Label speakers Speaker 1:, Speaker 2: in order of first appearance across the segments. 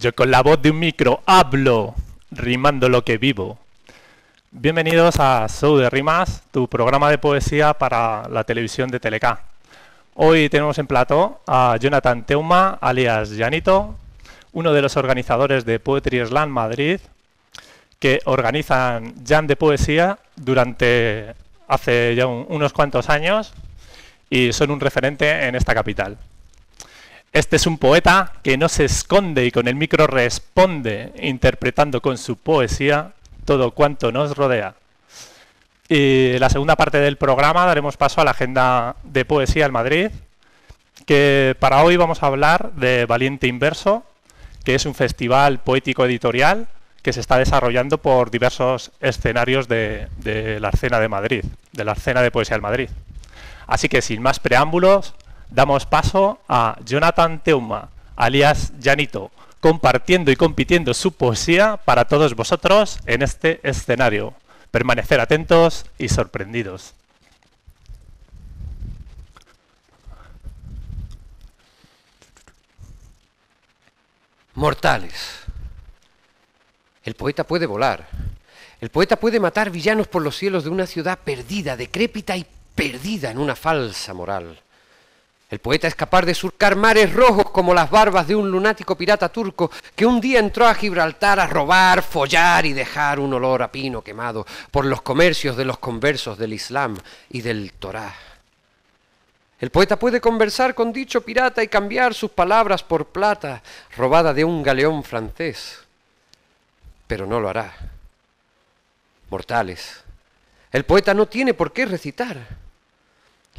Speaker 1: Yo con la voz de un micro hablo, rimando lo que vivo. Bienvenidos a Show de Rimas, tu programa de poesía para la televisión de Teleca. Hoy tenemos en plato a Jonathan Teuma, alias Janito, uno de los organizadores de Poetry Slam Madrid, que organizan Jam de Poesía durante hace ya unos cuantos años y son un referente en esta capital. Este es un poeta que no se esconde y con el micro responde, interpretando con su poesía todo cuanto nos rodea. Y la segunda parte del programa daremos paso a la agenda de poesía en Madrid, que para hoy vamos a hablar de Valiente Inverso, que es un festival poético editorial que se está desarrollando por diversos escenarios de, la escena de Madrid, de la escena de poesía en Madrid. Así que sin más preámbulos, damos paso a Jonathan Teuma, alias Janito, compartiendo y compitiendo su poesía para todos vosotros en este escenario. Permanecer atentos y sorprendidos.
Speaker 2: Mortales. El poeta puede volar. El poeta puede matar villanos por los cielos de una ciudad perdida, decrépita y perdida en una falsa moral. El poeta es capaz de surcar mares rojos como las barbas de un lunático pirata turco que un día entró a Gibraltar a robar, follar y dejar un olor a pino quemado por los comercios de los conversos del Islam y del Torá. El poeta puede conversar con dicho pirata y cambiar sus palabras por plata robada de un galeón francés, pero no lo hará. Mortales, el poeta no tiene por qué recitar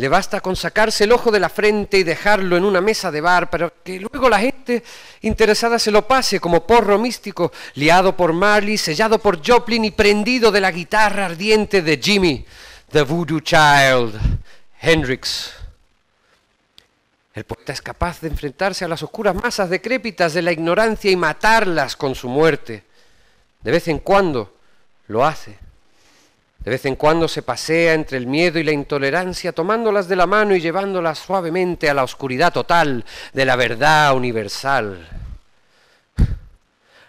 Speaker 2: le basta con sacarse el ojo de la frente y dejarlo en una mesa de bar para que luego la gente interesada se lo pase como porro místico, liado por Marley, sellado por Joplin y prendido de la guitarra ardiente de Jimmy, The Voodoo Child, Hendrix. El poeta es capaz de enfrentarse a las oscuras masas decrépitas de la ignorancia y matarlas con su muerte. De vez en cuando lo hace. De vez en cuando se pasea entre el miedo y la intolerancia, tomándolas de la mano y llevándolas suavemente a la oscuridad total de la verdad universal.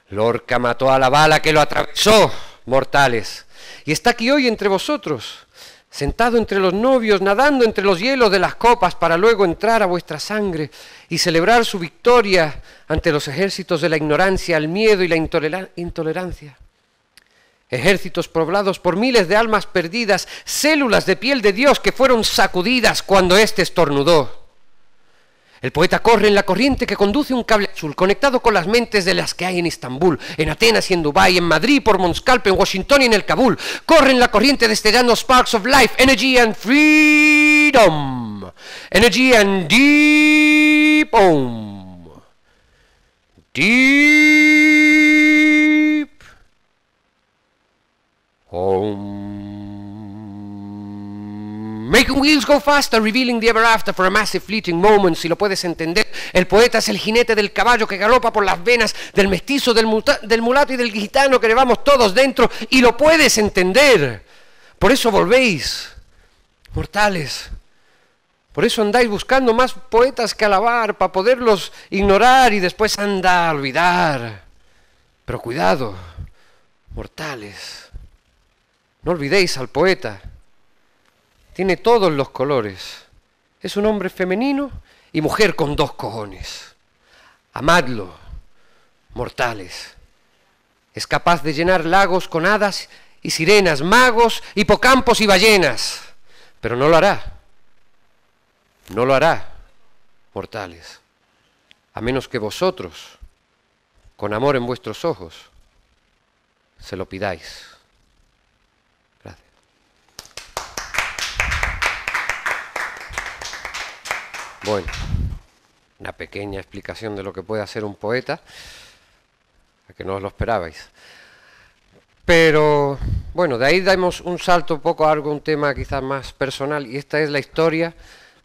Speaker 2: Lorca mató a la bala que lo atravesó, mortales, y está aquí hoy entre vosotros, sentado entre los novios, nadando entre los hielos de las copas para luego entrar a vuestra sangre y celebrar su victoria ante los ejércitos de la ignorancia, el miedo y la intolerancia ejércitos poblados por miles de almas perdidas, células de piel de Dios que fueron sacudidas cuando éste estornudó. El poeta corre en la corriente que conduce un cable azul conectado con las mentes de las que hay en Estambul, en Atenas y en Dubái, en Madrid, por Monscalpe, en Washington y en el Kabul. Corre en la corriente destellando sparks of life, energy and freedom, energy and deep home. Deep Making wheels go faster, revealing the ever after for a massive fleeting moment. Si lo puedes entender, el poeta es el jinete del caballo que galopa por las venas del mestizo, del, mulato y del gitano que llevamos todos dentro. Y lo puedes entender. Por eso volvéis, mortales. Por eso andáis buscando más poetas que alabar, para poderlos ignorar y después andar, olvidar. Pero cuidado, mortales. No olvidéis al poeta. Tiene todos los colores. Es un hombre femenino y mujer con dos cojones. Amadlo, mortales. Es capaz de llenar lagos con hadas y sirenas, magos, hipocampos y ballenas. Pero no lo hará. No lo hará, mortales. A menos que vosotros, con amor en vuestros ojos, se lo pidáis. Bueno, una pequeña explicación de lo que puede hacer un poeta, a que no os lo esperabais. Pero bueno, de ahí damos un salto un poco a algo, un tema quizás más personal, y esta es la historia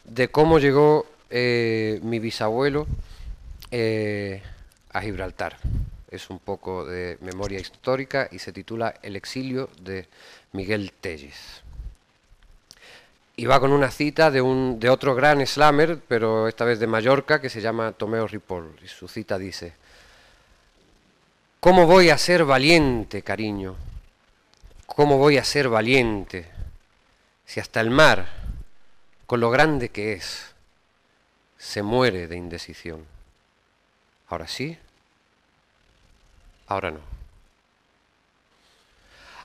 Speaker 2: de cómo llegó eh, mi bisabuelo eh, a Gibraltar. Es un poco de memoria histórica y se titula El exilio de Miguel Telles y va con una cita de, un, de otro gran slammer, pero esta vez de Mallorca, que se llama Tomeo Ripoll. Y su cita dice, ¿cómo voy a ser valiente, cariño? ¿Cómo voy a ser valiente? Si hasta el mar, con lo grande que es, se muere de indecisión. Ahora sí, ahora no.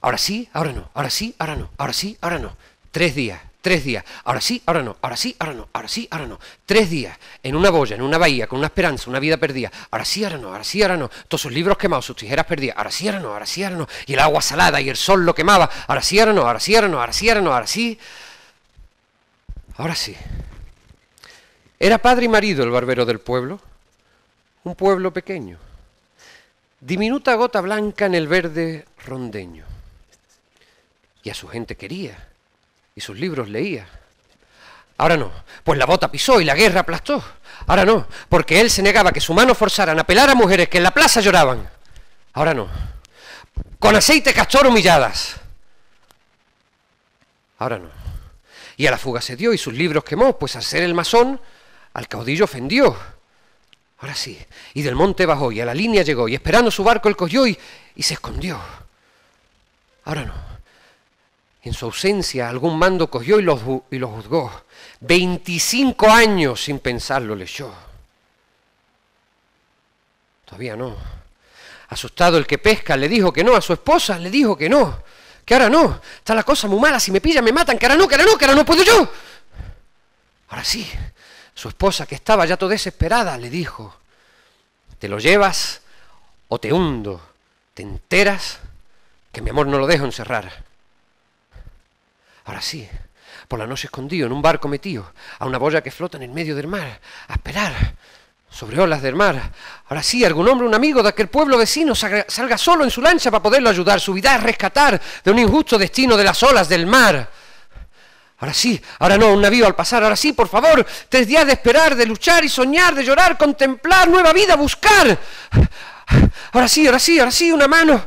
Speaker 2: Ahora sí, ahora no, ahora sí, ahora no, ahora sí, ahora no. Tres días, tres días, ahora sí, ahora no, ahora sí, ahora no, ahora sí, ahora no, tres días, en una boya, en una bahía, con una esperanza, una vida perdida, ahora sí, ahora no, ahora sí, ahora no, todos sus libros quemados, sus tijeras perdidas, ahora sí, ahora no, ahora sí, ahora no, y el agua salada y el sol lo quemaba, ahora sí, ahora no, ahora sí, ahora no, ahora sí, ahora no, ahora sí, ahora sí. Era padre y marido el barbero del pueblo, un pueblo pequeño, diminuta gota blanca en el verde rondeño. Y a su gente quería y sus libros leía. Ahora no, pues la bota pisó y la guerra aplastó. Ahora no, porque él se negaba que su mano forzaran a pelar a mujeres que en la plaza lloraban. Ahora no, con aceite castor humilladas. Ahora no. Y a la fuga se dio y sus libros quemó, pues al ser el masón, al caudillo ofendió. Ahora sí, y del monte bajó y a la línea llegó, y esperando su barco el cogió y se escondió. Ahora no en su ausencia, algún mando cogió y los, juzgó. Veinticinco años sin pensarlo leyó. Todavía no. Asustado el que pesca le dijo que no, a su esposa le dijo que no, que ahora no. Está la cosa muy mala, si me pillan me matan, que ahora no, que ahora no, que ahora no puedo yo. Ahora sí, su esposa que estaba ya todo desesperada le dijo, te lo llevas o te hundo, te enteras que mi amor no lo dejo encerrar. Ahora sí, por la noche escondido, en un barco metido, a una boya que flota en el medio del mar, a esperar, sobre olas del mar. Ahora sí, algún hombre, un amigo de aquel pueblo vecino salga, solo en su lancha para poderlo ayudar, su vida a rescatar de un injusto destino de las olas del mar. Ahora sí, ahora no, un navío al pasar, ahora sí, por favor, tres días de esperar, de luchar y soñar, de llorar, contemplar, nueva vida, buscar. Ahora sí, ahora sí, ahora sí, una mano,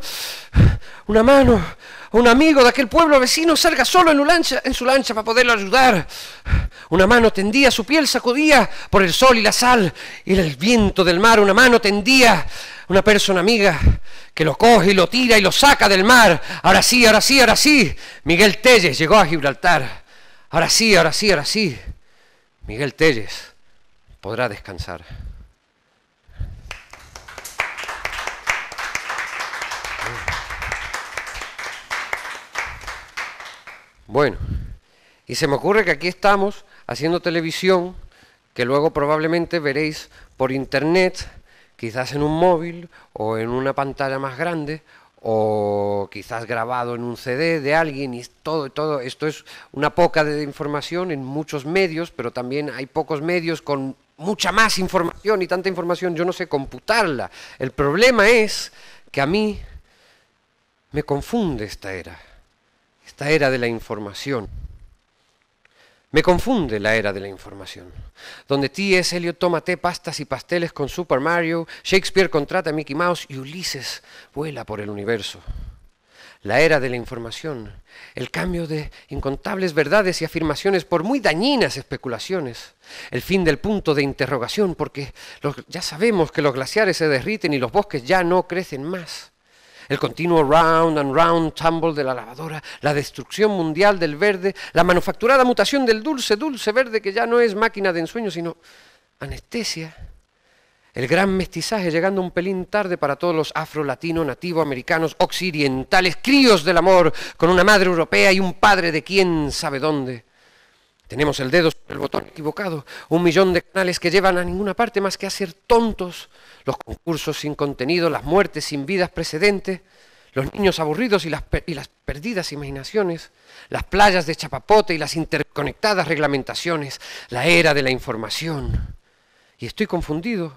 Speaker 2: una mano, un amigo de aquel pueblo vecino salga solo en, su lancha para poderlo ayudar. Una mano tendía su piel, sacudía por el sol y la sal y el viento del mar. Una mano tendía una persona amiga que lo coge y lo tira y lo saca del mar. Ahora sí, ahora sí, ahora sí. Miguel Telles llegó a Gibraltar. Ahora sí, ahora sí, ahora sí. Miguel Telles podrá descansar. Bueno, y se me ocurre que aquí estamos haciendo televisión, que luego probablemente veréis por internet, quizás en un móvil o en una pantalla más grande o quizás grabado en un CD de alguien y todo todo esto es una poca de información en muchos medios, pero también hay pocos medios con mucha más información y tanta información yo no sé computarla. El problema es que a mí me confunde esta era esta era de la información. Me confunde la era de la información, donde T.S. Eliot toma té, pastas y pasteles con Super Mario, Shakespeare contrata a Mickey Mouse y Ulises vuela por el universo. La era de la información, el cambio de incontables verdades y afirmaciones por muy dañinas especulaciones, el fin del punto de interrogación porque ya sabemos que los glaciares se derriten y los bosques ya no crecen más el continuo round and round tumble de la lavadora, la destrucción mundial del verde, la manufacturada mutación del dulce, dulce verde que ya no es máquina de ensueño, sino anestesia, el gran mestizaje llegando un pelín tarde para todos los afro latino nativo-americanos, occidentales, críos del amor, con una madre europea y un padre de quién sabe dónde. Tenemos el dedo sobre el botón equivocado, un millón de canales que llevan a ninguna parte más que a ser tontos, los concursos sin contenido, las muertes sin vidas precedentes, los niños aburridos y las, y las perdidas imaginaciones, las playas de chapapote y las interconectadas reglamentaciones, la era de la información. Y estoy confundido,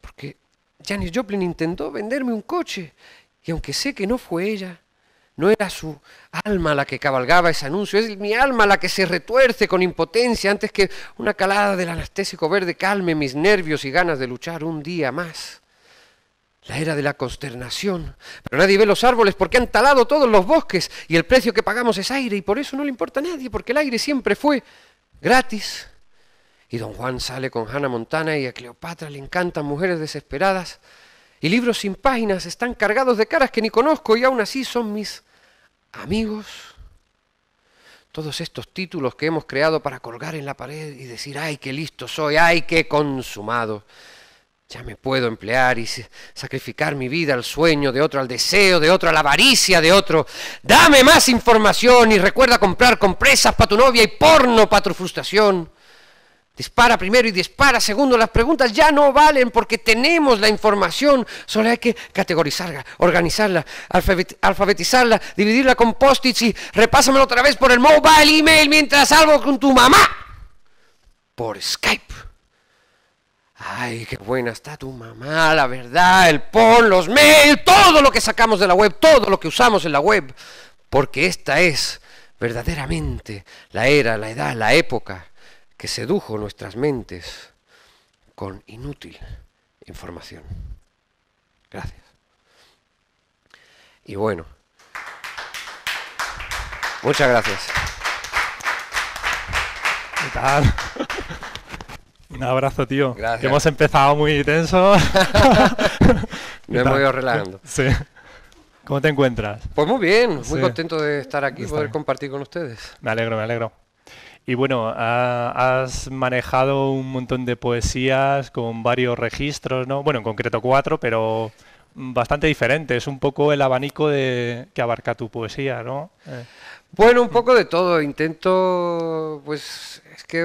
Speaker 2: porque Janis Joplin intentó venderme un coche, y aunque sé que no fue ella, no era su alma la que cabalgaba ese anuncio, es mi alma la que se retuerce con impotencia antes que una calada del anestésico verde calme mis nervios y ganas de luchar un día más. La era de la consternación. Pero nadie ve los árboles porque han talado todos los bosques y el precio que pagamos es aire y por eso no le importa a nadie, porque el aire siempre fue gratis. Y don Juan sale con Hannah Montana y a Cleopatra le encantan mujeres desesperadas y libros sin páginas están cargados de caras que ni conozco y aún así son mis amigos. Todos estos títulos que hemos creado para colgar en la pared y decir, ay, qué listo soy, ay, qué consumado. Ya me puedo emplear y sacrificar mi vida al sueño de otro, al deseo de otro, a la avaricia de otro. Dame más información y recuerda comprar compresas para tu novia y porno para tu frustración. Dispara primero y dispara segundo. Las preguntas ya no valen porque tenemos la información. Solo hay que categorizarla, organizarla, alfabetizarla, dividirla con post-its y repásamelo otra vez por el mobile email mientras salgo con tu mamá. Por Skype. Ay, qué buena está tu mamá, la verdad, el PON, los mails, todo lo que sacamos de la web, todo lo que usamos en la web. Porque esta es verdaderamente la era, la edad, la época que sedujo nuestras mentes con inútil información. Gracias. Y bueno, muchas gracias.
Speaker 1: ¿Qué tal? Un abrazo, tío. Gracias. hemos empezado muy tenso. Me he ido relajando. Sí. ¿Cómo te encuentras? Pues muy bien, muy contento
Speaker 2: de estar aquí y poder compartir con ustedes.
Speaker 1: Me alegro, me alegro. Y bueno, has manejado un montón de poesías con varios registros, ¿no? Bueno, en concreto cuatro, pero bastante diferentes. Es un poco el abanico de, que abarca
Speaker 2: tu poesía, ¿no? Eh. Bueno, un poco de todo. Intento, pues, es que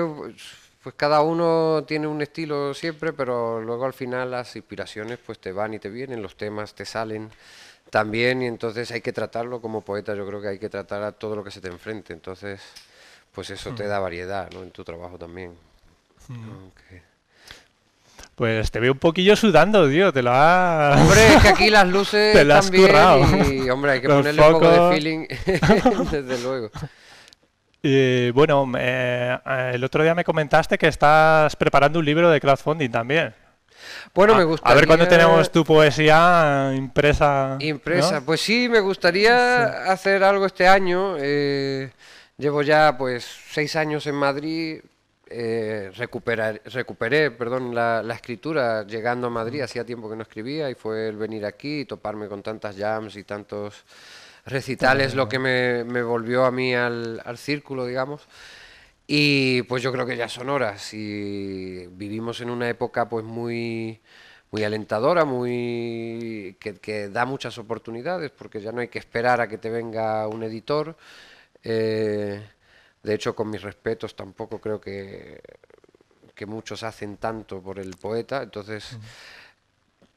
Speaker 2: pues cada uno tiene un estilo siempre, pero luego al final las inspiraciones pues te van y te vienen, los temas te salen también y entonces hay que tratarlo como poeta. Yo creo que hay que tratar a todo lo que se te enfrente. Entonces pues eso te hmm. da variedad ¿no? en tu trabajo también. Hmm.
Speaker 1: Pues te veo un poquillo sudando, tío. Te lo Hombre,
Speaker 2: es que aquí las luces. te las Y, hombre, hay que ponerle un poco de feeling. Desde luego.
Speaker 1: Y bueno, eh, el otro día me comentaste que estás preparando un libro de crowdfunding también. Bueno, me gustaría... A ver cuándo tenemos tu poesía impresa. Impresa,
Speaker 2: pues sí, me gustaría hacer algo este año. Eh, Llevo ya pues seis años en Madrid, eh, recuperé perdón, la, escritura llegando a Madrid, hacía tiempo que no escribía y fue el venir aquí y toparme con tantas jams y tantos recitales lo que me, volvió a mí al, círculo, digamos. Y pues yo creo que ya son horas y vivimos en una época pues muy muy alentadora, muy que, que da muchas oportunidades porque ya no hay que esperar a que te venga un editor, eh, de hecho, con mis respetos, tampoco creo que, que, muchos hacen tanto por el poeta. Entonces,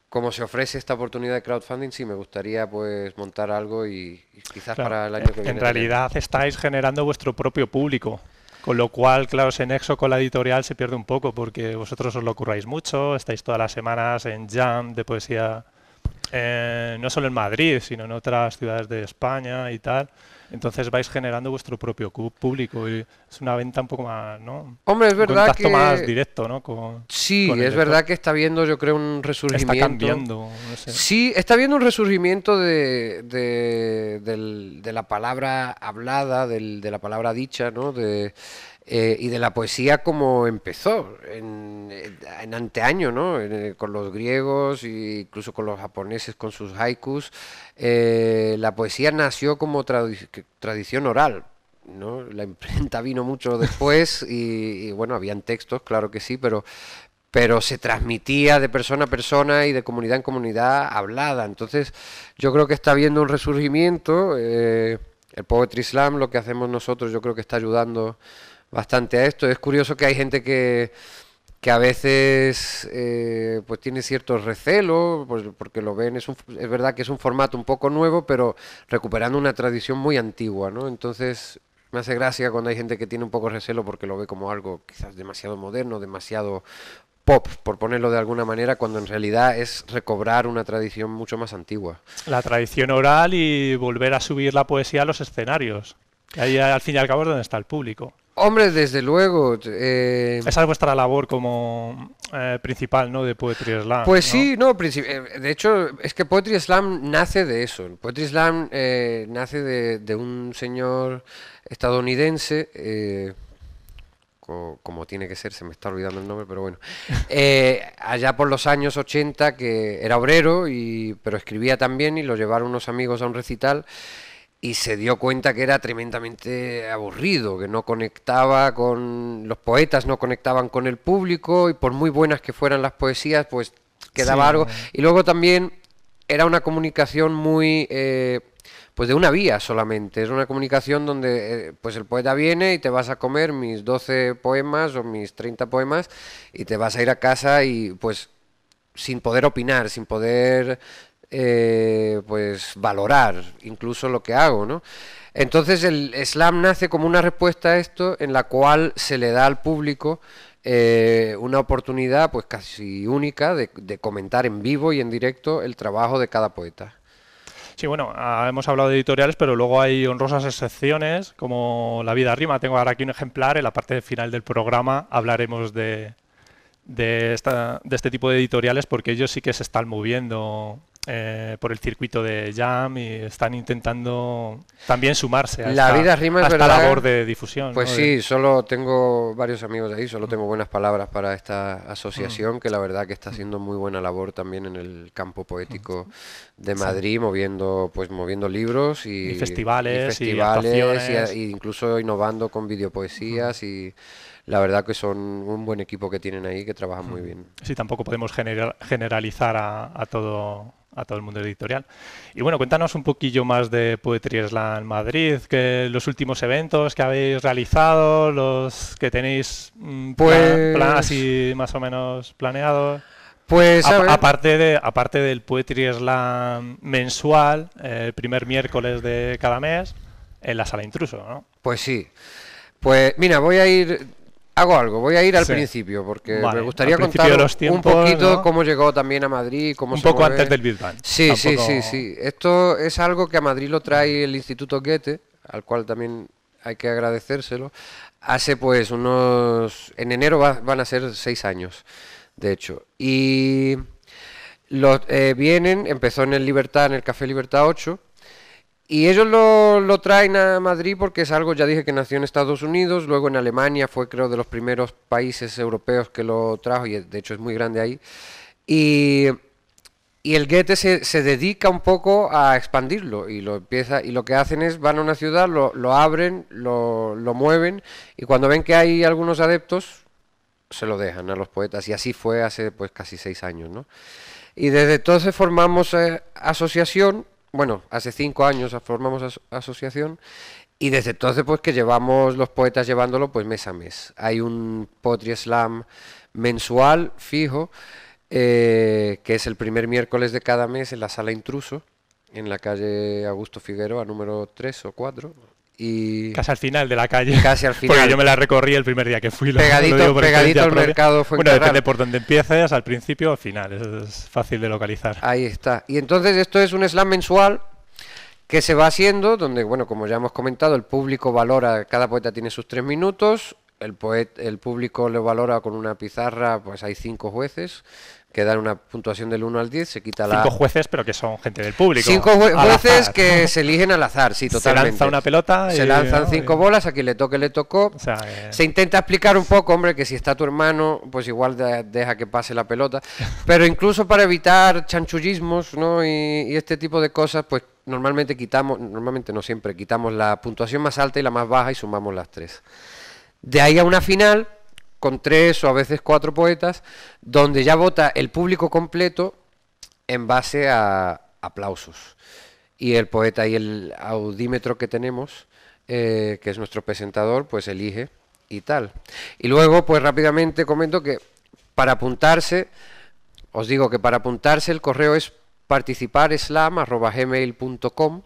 Speaker 2: como se ofrece esta oportunidad de crowdfunding, sí me gustaría pues montar algo y, quizás para el año que viene. En realidad
Speaker 1: estáis generando vuestro propio público. Con lo cual, claro, ese nexo con la editorial se pierde un poco porque vosotros os lo curráis mucho, estáis todas las semanas en jam de poesía eh, no solo en Madrid, sino en otras ciudades de España y tal. Entonces vais generando vuestro propio público y es una venta un poco más, ¿no?
Speaker 2: Hombre, es verdad contacto más directo, ¿no? sí, es verdad que está viendo yo creo, un resurgimiento. Está cambiando. Sí, está viendo un resurgimiento de, de, la palabra hablada, de la palabra dicha, ¿no? Eh, y de la poesía como empezó en, anteaño, ¿no? Eh, con los griegos e incluso con los japoneses con sus haikus. Eh, la poesía nació como tradición oral, ¿no? La imprenta vino mucho después y, bueno, habían textos, claro que sí, pero, pero se transmitía de persona a persona y de comunidad en comunidad hablada. Entonces yo creo que está habiendo un resurgimiento. el Poetry islam, lo que hacemos nosotros, yo creo que está ayudando bastante a esto. Es curioso que hay gente que, que a veces eh, pues tiene cierto recelo, pues porque lo ven, es, es verdad que es un formato un poco nuevo, pero recuperando una tradición muy antigua, ¿no? Entonces me hace gracia cuando hay gente que tiene un poco recelo porque lo ve como algo quizás demasiado moderno, demasiado pop, por ponerlo de alguna manera, cuando en realidad es recobrar una tradición mucho más antigua.
Speaker 1: La tradición oral y volver a subir la poesía a los escenarios. Ahí
Speaker 2: al fin y al cabo es donde está el público.
Speaker 1: Hombre, desde luego. Eh... Esa es vuestra labor como eh, principal, ¿no? De Poetry Slam. Pues
Speaker 2: sí, no, eh, de hecho, es que Poetry Slam nace de eso. Poetry Slam eh, nace de, de, un señor estadounidense, como tiene que ser, se me está olvidando el nombre, pero bueno. allá por los años 80, que era obrero, y, pero escribía también y lo llevaron unos amigos a un recital y se dio cuenta que era tremendamente aburrido, que no conectaba con los poetas, no conectaban con el público y por muy buenas que fueran las poesías, pues quedaba algo. Y luego también era una comunicación muy... Eh, pues de una vía solamente, es una comunicación donde eh, pues el poeta viene y te vas a comer mis 12 poemas o mis 30 poemas y te vas a ir a casa y pues sin poder opinar, sin poder eh, pues valorar incluso lo que hago, ¿no? Entonces el SLAM nace como una respuesta a esto en la cual se le da al público eh, una oportunidad pues casi única de, comentar en vivo y en directo el trabajo de cada poeta.
Speaker 1: Sí, bueno, ah, hemos hablado de editoriales, pero luego hay honrosas excepciones, como La vida rima. Tengo ahora aquí un ejemplar, en la parte final del programa hablaremos de, de este tipo de editoriales porque ellos sí que se están moviendo eh, por el circuito de Jam y están intentando también sumarse a la vida rima labor de difusión. Pues sí,
Speaker 2: solo tengo varios amigos ahí, solo tengo buenas palabras para esta asociación mm. que la verdad que está haciendo muy buena labor también en el campo poético mm. de Madrid, moviendo pues moviendo libros y, festivales, y incluso innovando con videopoesías y la verdad que son un buen equipo que tienen ahí, que trabajan muy bien.
Speaker 1: Sí, tampoco podemos generalizar a, a todo a todo el mundo editorial. Y bueno, cuéntanos un poquillo más de Poetry Slam Madrid, que los últimos eventos que habéis realizado, los que tenéis mm, pues... plan, así más o menos planeados.
Speaker 2: Pues aparte
Speaker 1: de aparte del Poetry Slam mensual, eh, el primer miércoles de
Speaker 2: cada mes en la sala intruso, ¿no? Pues sí. Pues mira, voy a ir Hago algo, voy a ir al principio, porque me gustaría contar un poquito cómo llegó también a Madrid. Cómo un poco antes del Big Sí, sí, sí, sí. Esto es algo que a Madrid lo trae el Instituto Goethe, al cual también hay que agradecérselo. Hace pues unos... En enero van a ser seis años, de hecho. Y los, eh, vienen, empezó en el Libertad, en el Café Libertad 8, y ellos lo, lo, traen a Madrid porque es algo, ya dije que nació en Estados Unidos, luego en Alemania fue creo de los primeros países europeos que lo trajo y de hecho es muy grande ahí. Y, y el Goethe se, se, dedica un poco a expandirlo y lo empieza y lo que hacen es van a una ciudad, lo, lo abren, lo, lo mueven y cuando ven que hay algunos adeptos se lo dejan a los poetas y así fue hace pues casi seis años, ¿no? Y desde entonces formamos eh, asociación bueno, hace cinco años formamos asociación y desde entonces pues que llevamos los poetas llevándolo pues mes a mes. Hay un poetry Slam mensual fijo eh, que es el primer miércoles de cada mes en la sala Intruso en la calle Augusto Figueroa número 3 o 4, casi al final
Speaker 1: de la calle. Casi Porque yo me la recorrí el primer día que fui. pegadito, el al mercado Bueno, depende por donde
Speaker 2: empieces, al principio o al final. es fácil de localizar. Ahí está. Y entonces esto es un slam mensual que se va haciendo, donde, bueno, como ya hemos comentado, el público valora, cada poeta tiene sus tres minutos, el, poeta, el público lo valora con una pizarra, pues hay cinco jueces, que dan una puntuación del 1 al 10, se quita la... Cinco
Speaker 1: jueces, pero que son gente del público. Cinco jueces que
Speaker 2: se eligen al azar, sí, totalmente. Se lanza una pelota. Se lanzan cinco bolas, a quien le toque, le tocó. Eh. Se intenta explicar un poco, hombre, que si está tu hermano, pues igual deja que pase la pelota. Pero incluso para evitar chanchullismos ¿no? y este tipo de cosas, pues normalmente quitamos, normalmente no siempre, quitamos la puntuación más alta y la más baja y sumamos las tres. De ahí a una final, con tres o a veces cuatro poetas, donde ya vota el público completo en base a aplausos. Y el poeta y el audímetro que tenemos, eh, que es nuestro presentador, pues elige y tal. Y luego, pues rápidamente comento que para apuntarse, os digo que para apuntarse el correo es participareslam.com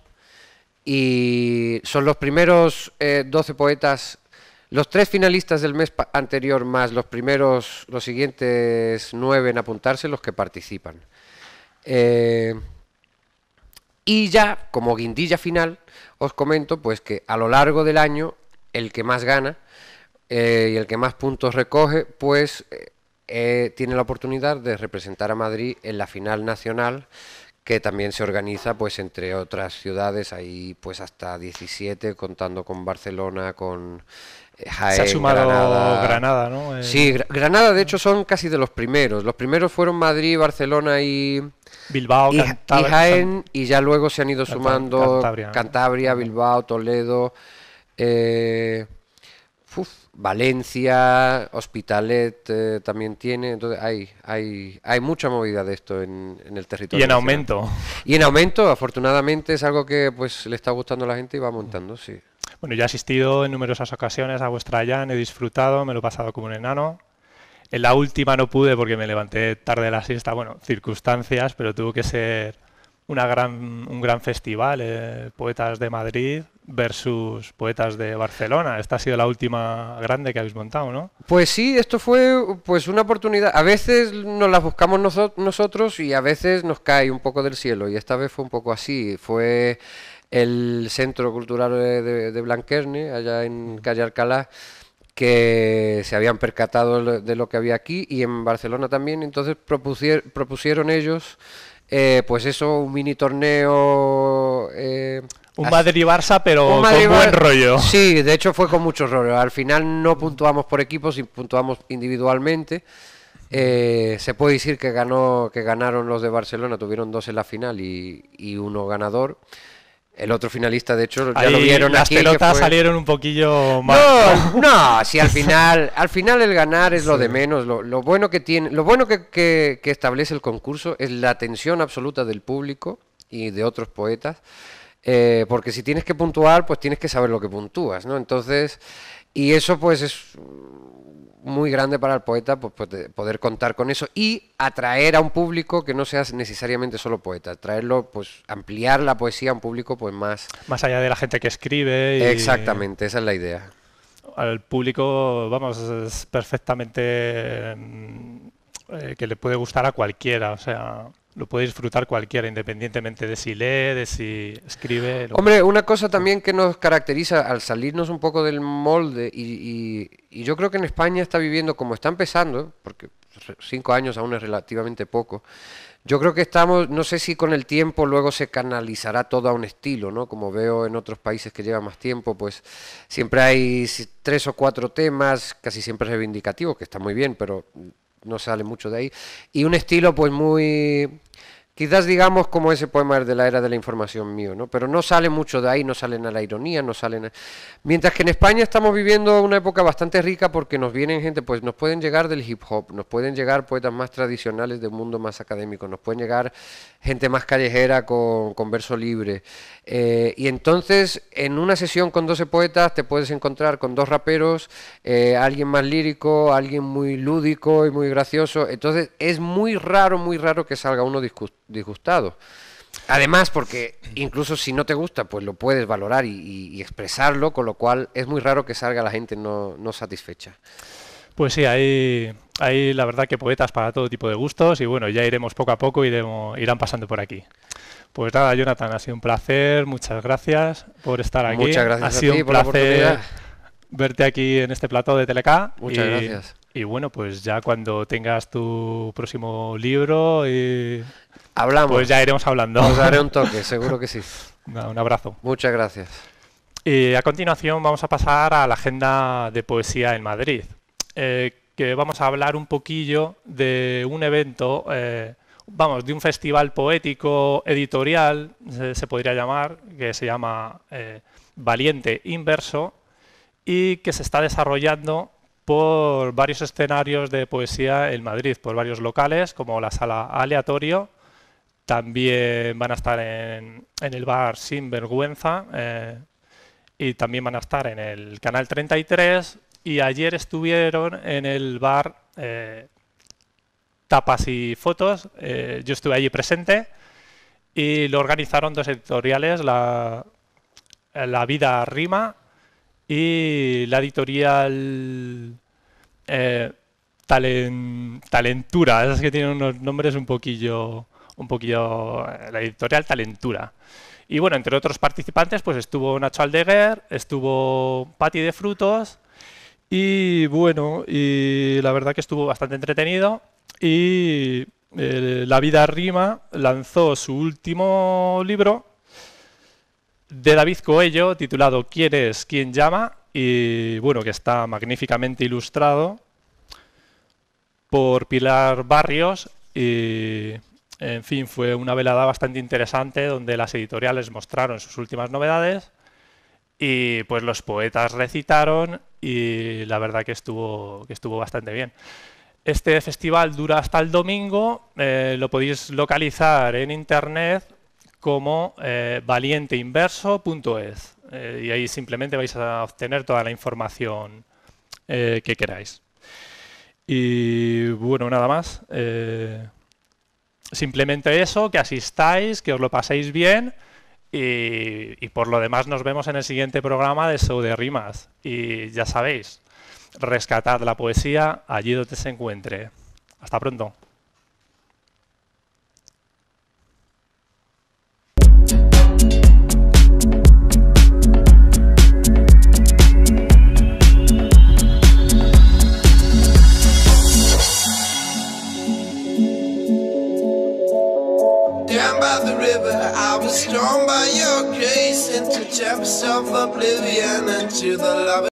Speaker 2: y son los primeros eh, doce 12 poetas los tres finalistas del mes anterior más los primeros, los siguientes nueve en apuntarse, los que participan. Eh, y ya, como guindilla final, os comento pues que a lo largo del año, el que más gana eh, y el que más puntos recoge, pues eh, tiene la oportunidad de representar a Madrid en la final nacional que también se organiza pues entre otras ciudades, ahí pues hasta 17, contando con Barcelona, con se ha sumado Granada, Granada ¿no? Sí, eh. Granada de hecho son casi de los primeros. Los primeros fueron Madrid, Barcelona y Bilbao, y, Jaén y ya luego se han ido sumando Cantabria, Bilbao, Toledo, eh, Valencia, Hospitalet eh, también tiene. Entonces hay, hay, hay mucha movida de esto en, el territorio. Y en aumento. Y en aumento, afortunadamente es algo que pues le está gustando a la gente y va montando, sí.
Speaker 1: Bueno, yo he asistido en numerosas ocasiones a vuestra Jan, he disfrutado, me lo he pasado como un enano. En la última no pude porque me levanté tarde de la siesta, bueno, circunstancias, pero tuvo que ser una gran, un gran festival, eh, Poetas de Madrid versus Poetas de Barcelona. Esta ha sido la última grande que habéis montado, ¿no?
Speaker 2: Pues sí, esto fue pues una oportunidad. A veces nos las buscamos nosotros y a veces nos cae un poco del cielo. Y esta vez fue un poco así. Fue el Centro Cultural de, de Blanquerne, allá en Calle Alcalá, que se habían percatado de lo que había aquí y en Barcelona también, entonces propusieron, ellos eh, pues eso, un mini torneo... Eh, un Madrid Barça, pero con buen rollo. Sí, de hecho fue con mucho rollo. Al final no puntuamos por equipos, puntuamos individualmente. Eh, se puede decir que ganó, que ganaron los de Barcelona, tuvieron dos en la final y, y uno ganador. El otro finalista, de hecho, ya lo vieron las pelotas salieron un poquillo más. No, no, si al final, al final el ganar es lo de menos. Lo, bueno que tiene, lo bueno que, que, establece el concurso es la atención absoluta del público y de otros poetas. Eh, porque si tienes que puntuar, pues tienes que saber lo que puntúas, ¿no? Entonces, y eso pues es muy grande para el poeta pues, pues poder contar con eso y atraer a un público que no sea necesariamente solo poeta, traerlo, pues ampliar la poesía a un público pues más... Más allá de la gente que
Speaker 1: escribe. Exactamente,
Speaker 2: esa es la idea.
Speaker 1: Al público, vamos, es perfectamente mm, eh, que le puede gustar a cualquiera, o sea lo puede disfrutar cualquiera, independientemente de si lee, de si escribe. Hombre,
Speaker 2: una cosa también que nos caracteriza al salirnos un poco del molde, y, yo creo que en España está viviendo como está empezando, porque cinco años aún es relativamente poco. Yo creo que estamos, no sé si con el tiempo luego se canalizará todo a un estilo, ¿no? Como veo en otros países que llevan más tiempo, pues siempre hay tres o cuatro temas, casi siempre reivindicativos, que está muy bien, pero no sale mucho de ahí. Y un estilo pues muy Quizás digamos como ese poema es de la era de la información mío, ¿no? Pero no sale mucho de ahí, no salen a la ironía, no salen Mientras que en España estamos viviendo una época bastante rica porque nos vienen gente, pues nos pueden llegar del hip hop, nos pueden llegar poetas más tradicionales del mundo más académico, nos pueden llegar gente más callejera con, verso libre. Eh, y entonces en una sesión con 12 poetas te puedes encontrar con dos raperos, eh, alguien más lírico, alguien muy lúdico y muy gracioso. Entonces es muy raro, muy raro que salga uno discutiendo disgustado. Además, porque incluso si no te gusta, pues lo puedes valorar y, expresarlo, con lo cual es muy raro que salga la gente no, satisfecha.
Speaker 1: Pues sí, hay, hay, la verdad que poetas para todo tipo de gustos y bueno, ya iremos poco a poco, iremos, irán pasando por aquí. Pues nada, Jonathan, ha sido un placer, muchas gracias por estar aquí. Muchas gracias. Ha sido un placer verte aquí en este plato de Teleca. Muchas gracias. Y bueno, pues ya cuando tengas tu próximo libro y
Speaker 2: Hablamos. Pues ya iremos hablando. Os daré un toque, seguro que sí. un abrazo. Muchas gracias.
Speaker 1: Y a continuación vamos a pasar a la agenda de poesía en Madrid, eh, que vamos a hablar un poquillo de un evento, eh, vamos, de un festival poético editorial, se, podría llamar, que se llama eh, Valiente Inverso y que se está desarrollando por varios escenarios de poesía en Madrid, por varios locales, como la Sala Aleatorio, también van a estar en, el bar Sin Vergüenza eh, y también van a estar en el canal 33 y ayer estuvieron en el bar eh, Tapas y Fotos. Eh, yo estuve allí presente y lo organizaron dos editoriales, la, la Vida Rima y la editorial Talentura. Esas que tienen unos nombres un poquillo un poquillo eh, la editorial Talentura. Y bueno, entre otros participantes, pues estuvo Nacho Aldeguer, estuvo Patti de Frutos y bueno, y la verdad que estuvo bastante entretenido y eh, La vida rima lanzó su último libro de David Coello titulado ¿Quién es? ¿Quién llama? y bueno, que está magníficamente ilustrado por Pilar Barrios y en fin, fue una velada bastante interesante donde las editoriales mostraron sus últimas novedades y pues los poetas recitaron y la verdad que estuvo, que estuvo bastante bien. Este festival dura hasta el domingo, eh, lo podéis localizar en internet como eh, valienteinverso.es eh, y ahí simplemente vais a obtener toda la información que queráis. Y bueno, nada más simplemente eso, que asistáis, que os lo paséis bien. Y, por lo demás nos vemos en el siguiente programa de Show de Rimas. Y ya sabéis, rescatad la poesía allí donde se encuentre. Hasta pronto.
Speaker 2: overthrown by your grace into depths of oblivion, into the love.